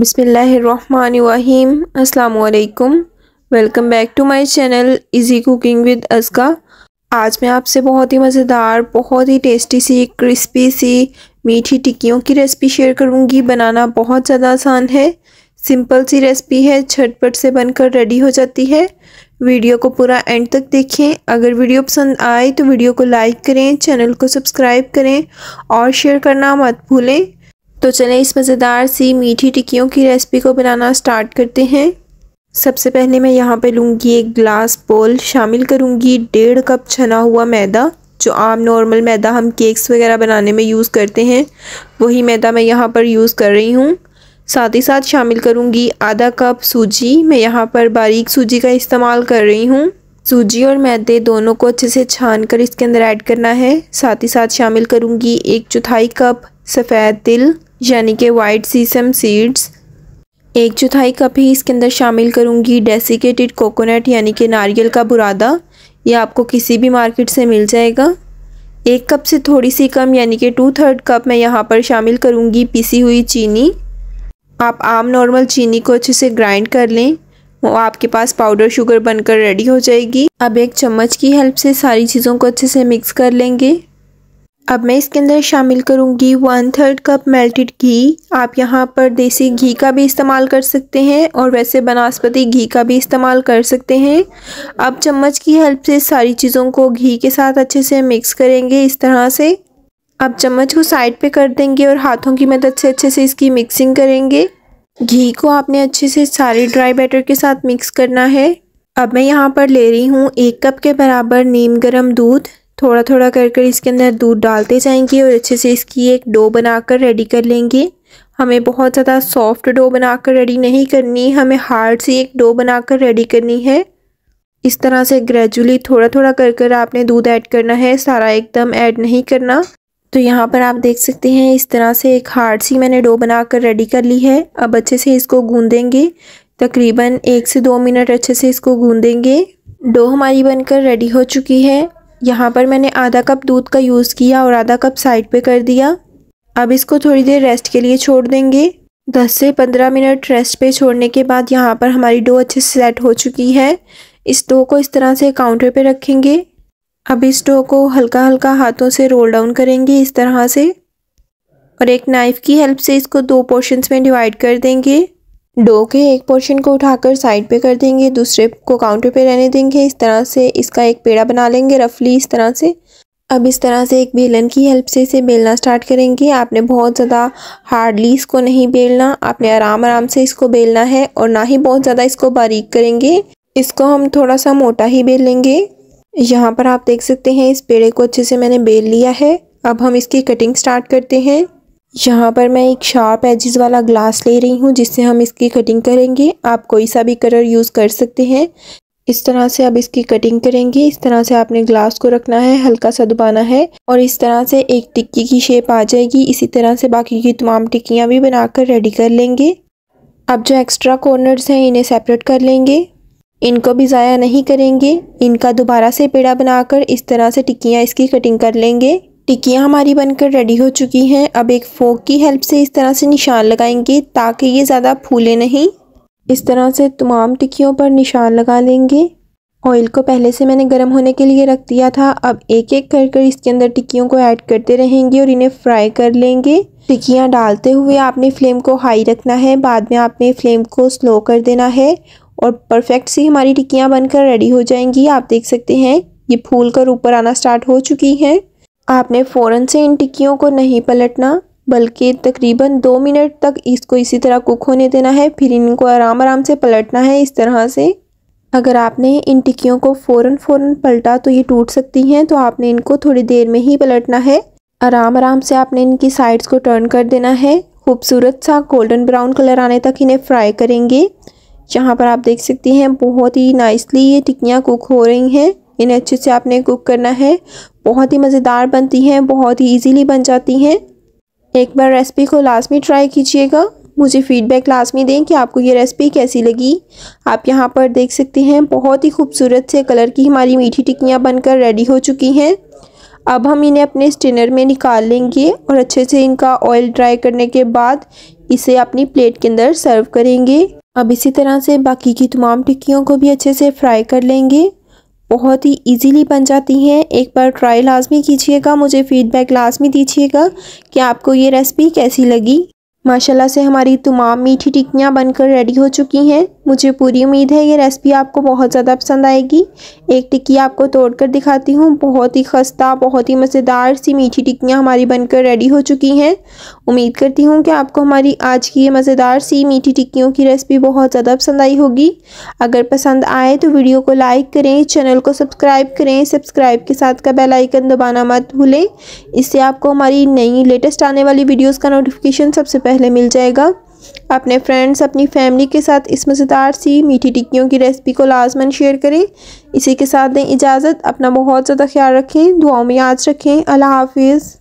बिसमीम् अल्लाम welcome back to my channel easy cooking with Azka आज मैं आपसे बहुत ही मज़ेदार बहुत ही टेस्टी सी क्रिस्पी सी मीठी टिक्कियों की रेसिपी शेयर करूंगी बनाना बहुत ज़्यादा आसान है सिंपल सी रेसिपी है झटपट से बनकर रेडी हो जाती है वीडियो को पूरा एंड तक देखें अगर वीडियो पसंद आए तो वीडियो को लाइक करें चैनल को सब्सक्राइब करें और शेयर करना मत भूलें तो चलें इस मज़ेदार सी मीठी टिक्कियों की रेसिपी को बनाना स्टार्ट करते हैं सबसे पहले मैं यहाँ पे लूँगी एक ग्लास बोल शामिल करूँगी डेढ़ कप छना हुआ मैदा जो आम नॉर्मल मैदा हम केक्स वगैरह बनाने में यूज़ करते हैं वही मैदा मैं यहाँ पर यूज़ कर रही हूँ साथ ही साथ शामिल करूँगी आधा कप सूजी मैं यहाँ पर बारीक सूजी का इस्तेमाल कर रही हूँ सूजी और मैदे दोनों को अच्छे से छान कर इसके अंदर ऐड करना है साथ ही साथ शामिल करूँगी एक चौथाई कप सफ़ेद तिल यानी कि वाइट सीसम सीड्स एक चौथाई कप ही इसके अंदर शामिल करूँगी डेसिकेटेड कोकोनट यानी कि नारियल का बुरादा यह आपको किसी भी मार्केट से मिल जाएगा एक कप से थोड़ी सी कम यानी कि टू थर्ड कप मैं यहाँ पर शामिल करूँगी पिसी हुई चीनी आप आम नॉर्मल चीनी को अच्छे से ग्राइंड कर लें वो आपके पास पाउडर शुगर बनकर रेडी हो जाएगी अब एक चम्मच की हेल्प से सारी चीज़ों को अच्छे से मिक्स कर लेंगे अब मैं इसके अंदर शामिल करूँगी वन थर्ड कप मेल्टेड घी आप यहाँ पर देसी घी का भी इस्तेमाल कर सकते हैं और वैसे बनस्पति घी का भी इस्तेमाल कर सकते हैं अब चम्मच की हेल्प से सारी चीज़ों को घी के साथ अच्छे से मिक्स करेंगे इस तरह से अब चम्मच को साइड पे कर देंगे और हाथों की मदद से अच्छे से इसकी मिक्सिंग करेंगे घी को आपने अच्छे से सारे ड्राई बैटर के साथ मिक्स करना है अब मैं यहाँ पर ले रही हूँ एक कप के बराबर नीम गर्म दूध थोड़ा थोड़ा कर कर इसके अंदर दूध डालते जाएंगे और अच्छे से इसकी एक डो बनाकर रेडी कर लेंगे हमें बहुत ज़्यादा सॉफ्ट डो बनाकर रेडी नहीं करनी हमें हार्ड सी एक डो बनाकर रेडी करनी है इस तरह से ग्रेजुअली थोड़ा थोड़ा कर कर आपने दूध ऐड करना है सारा एकदम ऐड नहीं करना तो यहाँ पर आप देख सकते हैं इस तरह से एक हार्ड सी मैंने डो बनाकर रेडी कर ली है अब अच्छे से इसको गूंदेंगे तकरीबन एक से दो मिनट अच्छे से इसको गूंदेंगे डो हमारी बनकर रेडी हो चुकी है यहाँ पर मैंने आधा कप दूध का यूज़ किया और आधा कप साइड पे कर दिया अब इसको थोड़ी देर रेस्ट के लिए छोड़ देंगे 10 से 15 मिनट रेस्ट पे छोड़ने के बाद यहाँ पर हमारी डो अच्छे से सेट हो चुकी है इस डो को इस तरह से काउंटर पे रखेंगे अब इस डो को हल्का हल्का हाथों से रोल डाउन करेंगे इस तरह से और एक नाइफ़ की हेल्प से इसको दो पोर्शंस में डिवाइड कर देंगे डो के एक पोर्शन को उठाकर साइड पे कर देंगे दूसरे को काउंटर पे रहने देंगे इस तरह से इसका एक पेड़ा बना लेंगे रफली इस तरह से अब इस तरह से एक बेलन की हेल्प से इसे बेलना स्टार्ट करेंगे आपने बहुत ज़्यादा हार्डली इसको नहीं बेलना आपने आराम आराम से इसको बेलना है और ना ही बहुत ज़्यादा इसको बारीक करेंगे इसको हम थोड़ा सा मोटा ही बेल लेंगे यहाँ पर आप देख सकते हैं इस पेड़े को अच्छे से मैंने बेल लिया है अब हम इसकी कटिंग स्टार्ट करते हैं यहाँ पर मैं एक शार्प एजिज़ वाला ग्लास ले रही हूँ जिससे हम इसकी कटिंग करेंगे आप कोई सा भी कलर यूज़ कर सकते हैं इस तरह से आप इसकी कटिंग करेंगे इस तरह से आपने ग्लास को रखना है हल्का सा दबाना है और इस तरह से एक टिक्की की शेप आ जाएगी इसी तरह से बाकी की तमाम टिक्कियाँ भी बनाकर रेडी कर लेंगे अब जो एक्स्ट्रा कॉर्नर्स हैं इन्हें सेपरेट कर लेंगे इनको भी ज़ाया नहीं करेंगे इनका दोबारा से पेड़ा बनाकर इस तरह से टिक्कियाँ इसकी कटिंग कर लेंगे टिक्कियाँ हमारी बनकर रेडी हो चुकी हैं अब एक फोक की हेल्प से इस तरह से निशान लगाएंगे ताकि ये ज़्यादा फूले नहीं इस तरह से तमाम टिक्कियों पर निशान लगा लेंगे ऑयल को पहले से मैंने गर्म होने के लिए रख दिया था अब एक एक कर कर इसके अंदर टिक्कियों को ऐड करते रहेंगे और इन्हें फ्राई कर लेंगे टिक्कियाँ डालते हुए आपने फ्लेम को हाई रखना है बाद में आपने फ्लेम को स्लो कर देना है और परफेक्ट सी हमारी टिक्कियाँ बनकर रेडी हो जाएंगी आप देख सकते हैं ये फूल कर ऊपर आना स्टार्ट हो चुकी हैं आपने फ़ौरन से इन टिक्कियों को नहीं पलटना बल्कि तकरीबन दो मिनट तक इसको इसी तरह कुक होने देना है फिर इनको आराम आराम से पलटना है इस तरह से अगर आपने इन टिक्कियों को फ़ौरन फ़ौरन पलटा तो ये टूट सकती हैं तो आपने इनको थोड़ी देर में ही पलटना है आराम आराम से आपने इनकी साइड्स को टर्न कर देना है खूबसूरत सा गोल्डन ब्राउन कलर आने तक इन्हें फ्राई करेंगे यहाँ पर आप देख सकती हैं बहुत ही नाइसली ये टिक्कियाँ कुक हो रही हैं इन्हें अच्छे से आपने कुक करना है बहुत ही मज़ेदार बनती हैं बहुत ही ईजीली बन जाती हैं एक बार रेसिपी को लाजमी ट्राई कीजिएगा मुझे फ़ीडबैक लाजमी दें कि आपको ये रेसिपी कैसी लगी आप यहाँ पर देख सकते हैं बहुत ही खूबसूरत से कलर की हमारी मीठी टिक्कियाँ बनकर रेडी हो चुकी हैं अब हम इन्हें अपने स्टिनर में निकाल लेंगे और अच्छे से इनका ऑयल ड्राई करने के बाद इसे अपनी प्लेट के अंदर सर्व करेंगे अब इसी तरह से बाकी की तमाम टिक्कियों को भी अच्छे से फ्राई कर लेंगे बहुत ही इजीली बन जाती हैं एक बार ट्राई लाजमी कीजिएगा मुझे फ़ीडबैक लाजमी दीजिएगा कि आपको ये रेसिपी कैसी लगी माशाल्लाह से हमारी तमाम मीठी टिक्कियाँ बनकर रेडी हो चुकी हैं मुझे पूरी उम्मीद है ये रेसिपी आपको बहुत ज़्यादा पसंद आएगी एक टिक्की आपको तोड़कर दिखाती हूँ बहुत ही खस्ता बहुत ही मज़ेदार सी मीठी टिक्कियाँ हमारी बनकर रेडी हो चुकी हैं उम्मीद करती हूँ कि आपको हमारी आज की ये मज़ेदार सी मीठी टिक्कियों की रेसिपी बहुत ज़्यादा पसंद आई होगी अगर पसंद आए तो वीडियो को लाइक करें चैनल को सब्सक्राइब करें सब्सक्राइब के साथ का बेलाइकन दबाना मत भूलें इससे आपको हमारी नई लेटेस्ट आने वाली वीडियोज़ का नोटिफिकेशन सबसे पहले मिल जाएगा अपने फ्रेंड्स अपनी फैमिली के साथ इस मज़ेदार सी मीठी टिक्कियों की रेसिपी को लाजमन शेयर करें इसी के साथ दें इजाज़त अपना बहुत ज़्यादा ख्याल रखें दुआओं में याद रखें अल्लाह हाफिज़